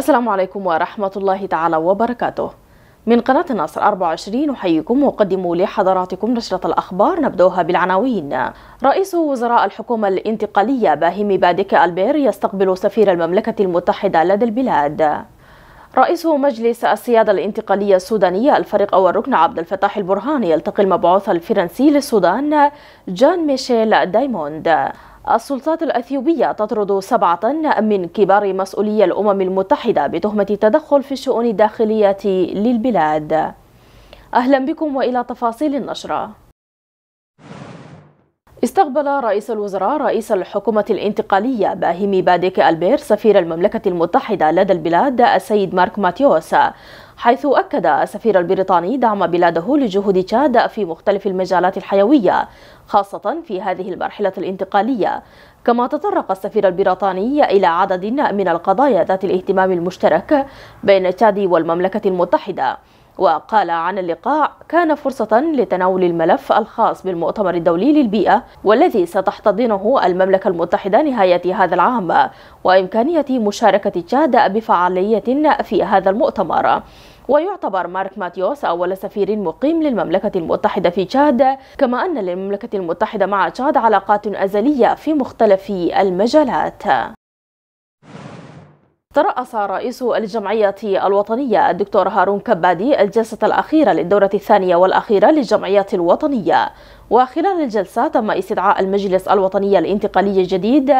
السلام عليكم ورحمة الله تعالى وبركاته من قناة ناصر 24 نحييكم وقدموا لحضراتكم نشرة الأخبار نبدوها بالعناوين رئيس وزراء الحكومة الانتقالية باهيم بادك ألبير يستقبل سفير المملكة المتحدة لدى البلاد رئيس مجلس السيادة الانتقالية السودانية الفريق أو الركن عبد الفتاح البرهان يلتقي المبعوث الفرنسي للسودان جان ميشيل دايموند السلطات الأثيوبية تطرد سبعة من كبار مسؤولي الأمم المتحدة بتهمة التدخل في الشؤون الداخلية للبلاد أهلا بكم وإلى تفاصيل النشرة استقبل رئيس الوزراء رئيس الحكومة الانتقالية باهيمي باديك ألبير سفير المملكة المتحدة لدى البلاد السيد مارك ماتيوس حيث أكد السفير البريطاني دعم بلاده لجهود تشاد في مختلف المجالات الحيوية خاصة في هذه المرحلة الانتقالية كما تطرق السفير البريطاني إلى عدد من القضايا ذات الاهتمام المشترك بين تشاد والمملكة المتحدة وقال عن اللقاء كان فرصة لتناول الملف الخاص بالمؤتمر الدولي للبيئة والذي ستحتضنه المملكة المتحدة نهاية هذا العام وإمكانية مشاركة تشاد بفعالية في هذا المؤتمر ويعتبر مارك ماتيوس أول سفير مقيم للمملكة المتحدة في تشاد كما أن للمملكة المتحدة مع تشاد علاقات أزلية في مختلف المجالات ترأس رئيس الجمعية الوطنية الدكتور هارون كبادي الجلسة الأخيرة للدورة الثانية والأخيرة للجمعية الوطنية وخلال الجلسة تم استدعاء المجلس الوطني الانتقالي الجديد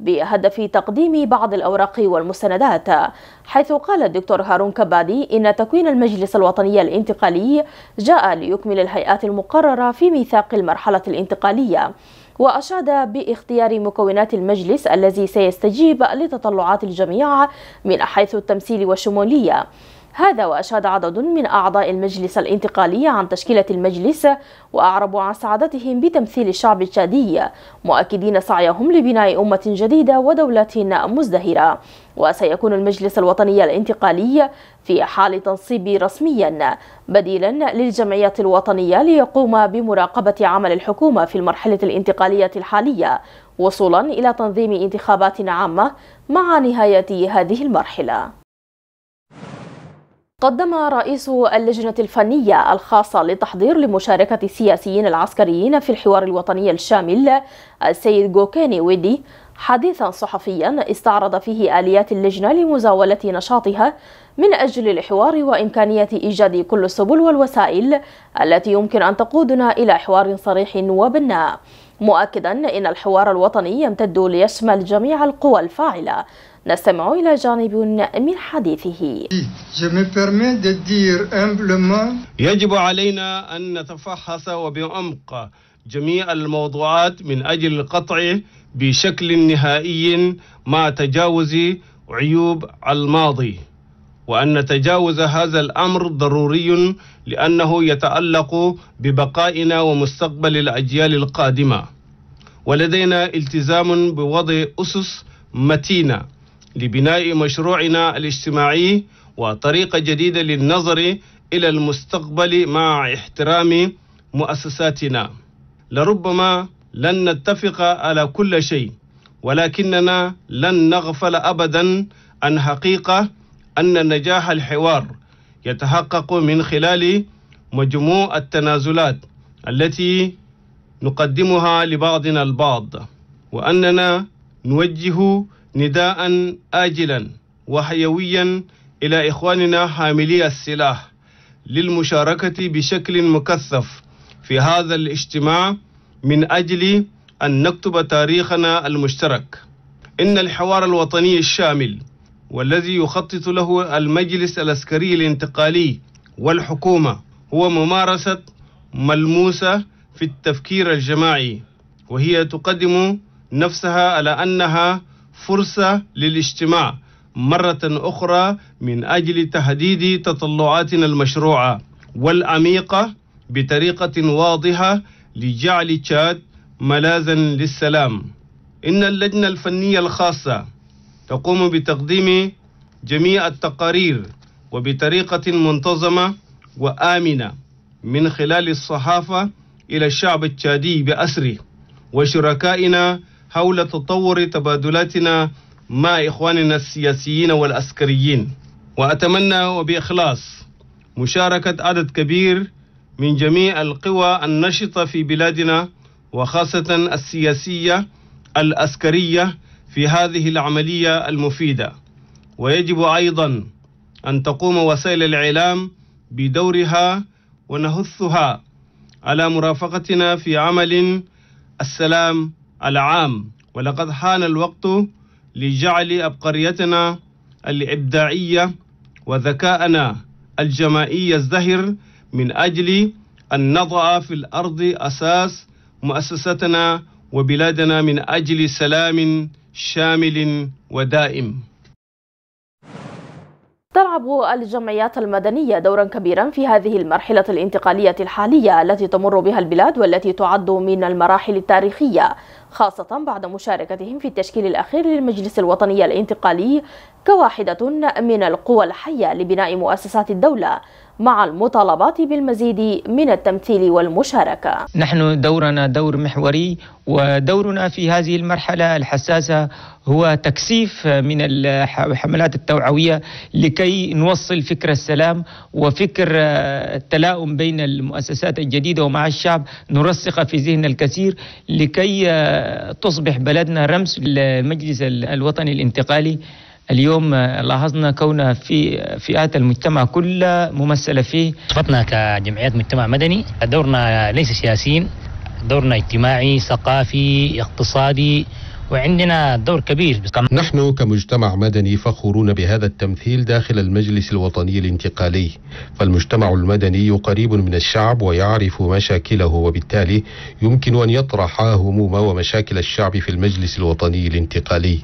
بهدف تقديم بعض الأوراق والمستندات حيث قال الدكتور هارون كبادي إن تكوين المجلس الوطني الانتقالي جاء ليكمل الهيئات المقررة في ميثاق المرحلة الانتقالية وأشاد باختيار مكونات المجلس الذي سيستجيب لتطلعات الجميع من حيث التمثيل والشمولية هذا وأشاد عدد من أعضاء المجلس الانتقالي عن تشكيلة المجلس وأعربوا عن سعادتهم بتمثيل الشعب الشادي مؤكدين سعيهم لبناء أمة جديدة ودولة مزدهرة وسيكون المجلس الوطني الانتقالي في حال تنصيب رسميا بديلا للجمعية الوطنية ليقوم بمراقبة عمل الحكومة في المرحلة الانتقالية الحالية وصولا إلى تنظيم انتخابات عامة مع نهاية هذه المرحلة قدم رئيس اللجنة الفنية الخاصة للتحضير لمشاركة السياسيين العسكريين في الحوار الوطني الشامل السيد جوكيني ويدي حديثا صحفيا استعرض فيه آليات اللجنة لمزاولة نشاطها من أجل الحوار وإمكانية إيجاد كل السبل والوسائل التي يمكن أن تقودنا إلى حوار صريح وبناء مؤكدا إن الحوار الوطني يمتد ليشمل جميع القوى الفاعلة نستمع إلى جانب من حديثه يجب علينا أن نتفحص وبعمق جميع الموضوعات من أجل القطع بشكل نهائي مع تجاوز عيوب الماضي وأن تجاوز هذا الأمر ضروري لأنه يتعلق ببقائنا ومستقبل الأجيال القادمة ولدينا التزام بوضع أسس متينة لبناء مشروعنا الاجتماعي وطريقة جديدة للنظر إلى المستقبل مع احترام مؤسساتنا لربما لن نتفق على كل شيء ولكننا لن نغفل أبدا عن حقيقة أن نجاح الحوار يتحقق من خلال مجموع التنازلات التي نقدمها لبعضنا البعض وأننا نوجه نداء آجلا وحيويا إلى إخواننا حاملي السلاح للمشاركة بشكل مكثف في هذا الاجتماع من أجل أن نكتب تاريخنا المشترك إن الحوار الوطني الشامل والذي يخطط له المجلس العسكري الانتقالي والحكومة هو ممارسة ملموسة في التفكير الجماعي وهي تقدم نفسها على أنها فرصة للاجتماع مرة أخرى من أجل تهديد تطلعاتنا المشروعة والعميقة بطريقة واضحة لجعل تشاد ملاذا للسلام إن اللجنة الفنية الخاصة تقوم بتقديم جميع التقارير وبطريقة منتظمة وآمنة من خلال الصحافة إلى الشعب التشادي بأسره وشركائنا حول تطور تبادلاتنا مع إخواننا السياسيين والعسكريين وأتمنى وبإخلاص مشاركة عدد كبير من جميع القوى النشطة في بلادنا وخاصة السياسية العسكرية في هذه العملية المفيدة ويجب أيضا أن تقوم وسائل الإعلام بدورها ونهثها على مرافقتنا في عمل السلام العام ولقد حان الوقت لجعل أبقريتنا الإبداعية وذكاءنا الجماعي الزهر من أجل أن نضع في الأرض أساس مؤسستنا وبلادنا من أجل سلام شامل ودائم تلعب الجمعيات المدنية دورا كبيرا في هذه المرحلة الانتقالية الحالية التي تمر بها البلاد والتي تعد من المراحل التاريخية خاصة بعد مشاركتهم في التشكيل الأخير للمجلس الوطني الانتقالي كواحدة من القوى الحية لبناء مؤسسات الدولة مع المطالبات بالمزيد من التمثيل والمشاركة نحن دورنا دور محوري ودورنا في هذه المرحلة الحساسة هو تكثيف من الحملات التوعوية لكي نوصل فكر السلام وفكر آه، التلاؤم بين المؤسسات الجديدة ومع الشعب نرسخ في ذهن الكثير لكي آه، تصبح بلدنا رمز للمجلس الوطني الانتقالي اليوم لاحظنا كون في فئات المجتمع كلها ممثله فيه صفتنا كجمعيات مجتمع مدني دورنا ليس سياسيين دورنا اجتماعي ثقافي اقتصادي وعندنا دور كبير بصمت. نحن كمجتمع مدني فخورون بهذا التمثيل داخل المجلس الوطني الانتقالي فالمجتمع المدني قريب من الشعب ويعرف مشاكله وبالتالي يمكن أن يطرح هموم ومشاكل الشعب في المجلس الوطني الانتقالي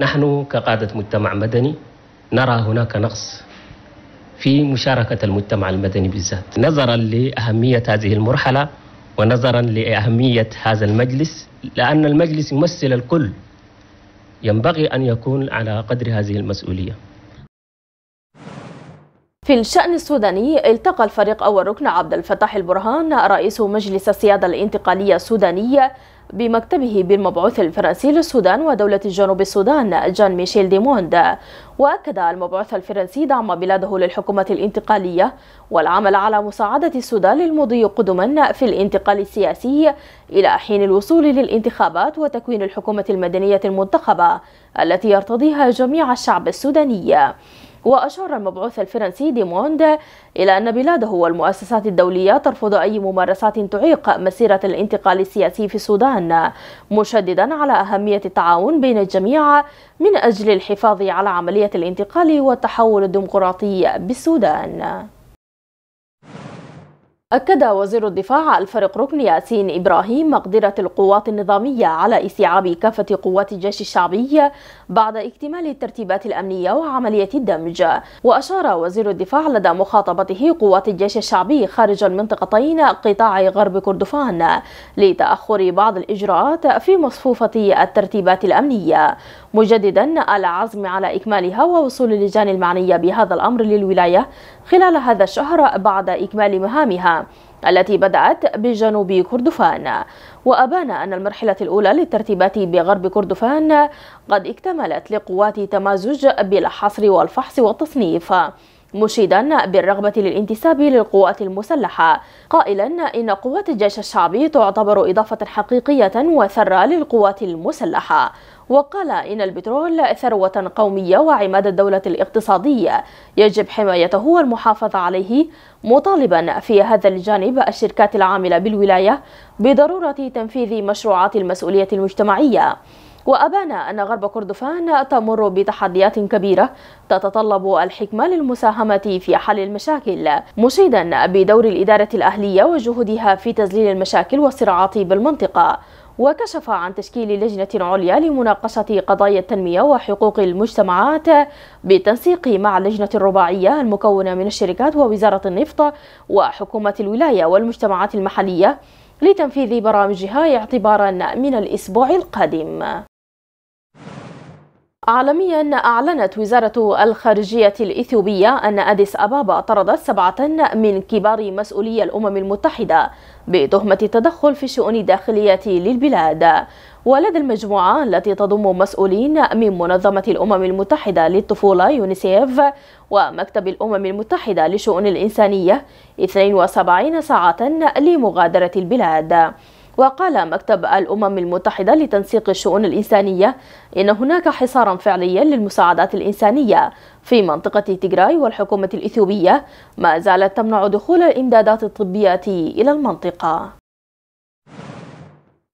نحن كقادة مجتمع مدني نرى هناك نقص في مشاركة المجتمع المدني بالذات نظرا لأهمية هذه المرحلة ونظرا لأهمية هذا المجلس لأن المجلس يمثل الكل ينبغي أن يكون على قدر هذه المسؤولية في الشأن السوداني التقى الفريق أول ركن عبد الفتاح البرهان رئيس مجلس السيادة الانتقالية السودانية بمكتبه بالمبعوث الفرنسي للسودان ودولة جنوب السودان جان ميشيل ديموند وأكد المبعوث الفرنسي دعم بلاده للحكومة الانتقالية والعمل على مساعدة السودان للمضي قدما في الانتقال السياسي إلى حين الوصول للانتخابات وتكوين الحكومة المدنية المنتخبة التي يرتضيها جميع الشعب السوداني وأشار المبعوث الفرنسي ديموند إلى أن بلاده والمؤسسات الدولية ترفض أي ممارسات تعيق مسيرة الانتقال السياسي في السودان مشددا على أهمية التعاون بين الجميع من أجل الحفاظ على عملية الانتقال والتحول الديمقراطي بالسودان أكد وزير الدفاع الفريق ركن ياسين إبراهيم مقدرة القوات النظامية على استيعاب كافة قوات الجيش الشعبي بعد اكتمال الترتيبات الأمنية وعملية الدمج وأشار وزير الدفاع لدى مخاطبته قوات الجيش الشعبي خارج المنطقتين قطاع غرب كردفان لتأخر بعض الإجراءات في مصفوفة الترتيبات الأمنية مجددا العزم على إكمالها ووصول اللجان المعنية بهذا الأمر للولاية خلال هذا الشهر بعد إكمال مهامها التي بدأت بجنوب كردفان وأبان أن المرحلة الأولى للترتيبات بغرب كردفان قد اكتملت لقوات تمازج بلا حصر والفحص والتصنيف مشيدا بالرغبة للانتساب للقوات المسلحة قائلا إن قوات الجيش الشعبي تعتبر إضافة حقيقية وثرة للقوات المسلحة وقال إن البترول ثروة قومية وعماد الدولة الاقتصادية يجب حمايته والمحافظة عليه مطالبا في هذا الجانب الشركات العاملة بالولاية بضرورة تنفيذ مشروعات المسؤولية المجتمعية وأبان أن غرب كردفان تمر بتحديات كبيرة تتطلب الحكمة للمساهمة في حل المشاكل مشيدا بدور الإدارة الأهلية وجهودها في تزليل المشاكل والصراعات بالمنطقة وكشف عن تشكيل لجنة عليا لمناقشة قضايا التنمية وحقوق المجتمعات بالتنسيق مع اللجنة الرباعية المكونة من الشركات ووزارة النفط وحكومة الولاية والمجتمعات المحلية لتنفيذ برامجها اعتبارا من الأسبوع القادم عالميا أعلنت وزارة الخارجية الإثيوبية أن أديس أبابا طردت سبعة من كبار مسؤولي الأمم المتحدة بتهمة التدخل في الشؤون الداخلية للبلاد ولدى المجموعة التي تضم مسؤولين من منظمة الأمم المتحدة للطفولة يونيسيف ومكتب الأمم المتحدة لشؤون الإنسانية 72 ساعة لمغادرة البلاد وقال مكتب الأمم المتحدة لتنسيق الشؤون الإنسانية إن هناك حصارا فعليا للمساعدات الإنسانية في منطقة تيغراي والحكومة الإثيوبية ما زالت تمنع دخول الإمدادات الطبية إلى المنطقة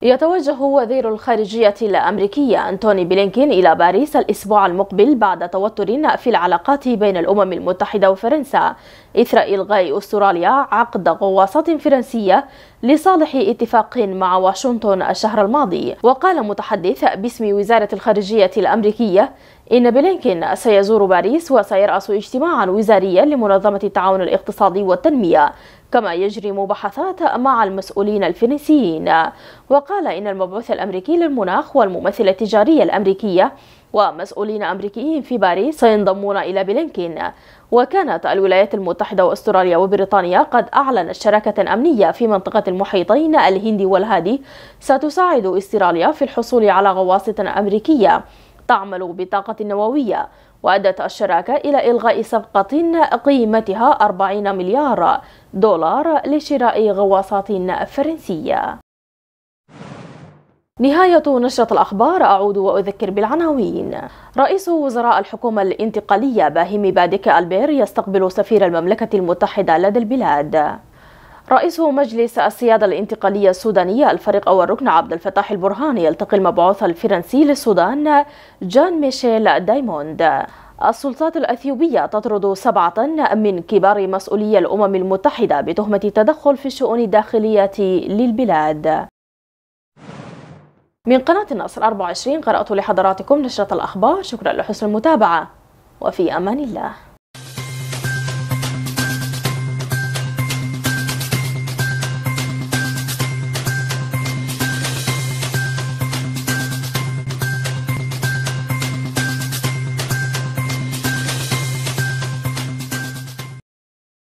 يتوجه وزير الخارجية الأمريكية أنتوني بلينكين إلى باريس الأسبوع المقبل بعد توتر في العلاقات بين الأمم المتحدة وفرنسا إثر إلغاء أستراليا عقد غواصات فرنسية لصالح اتفاق مع واشنطن الشهر الماضي وقال متحدث باسم وزارة الخارجية الأمريكية إن بلينكين سيزور باريس وسيرأس اجتماعا وزاريا لمنظمة التعاون الاقتصادي والتنمية كما يجري مباحثات مع المسؤولين الفرنسيين وقال إن المبعوث الأمريكي للمناخ والممثلة التجارية الأمريكية ومسؤولين أمريكيين في باريس سينضمون إلى بلينكين وكانت الولايات المتحدة وأستراليا وبريطانيا قد أعلنت شراكة أمنية في منطقة المحيطين الهندي والهادي ستساعد استراليا في الحصول على غواصة أمريكية تعمل بطاقة نووية وأدت الشراكة إلى إلغاء صفقة قيمتها 40 مليار دولار لشراء غواصات فرنسية نهاية نشرة الأخبار أعود وأذكر بالعناوين رئيس وزراء الحكومة الانتقالية باهيم بادك ألبير يستقبل سفير المملكة المتحدة لدى البلاد رئيس مجلس السيادة الانتقالية السودانية الفريق أو الركن عبد الفتاح البرهان يلتقي المبعوث الفرنسي للسودان جان ميشيل دايموند السلطات الأثيوبية تطرد سبعة من كبار مسؤولي الأمم المتحدة بتهمة التدخل في الشؤون الداخلية للبلاد من قناة النصر 24 قرأت لحضراتكم نشرة الأخبار شكرا لحسن المتابعة وفي أمان الله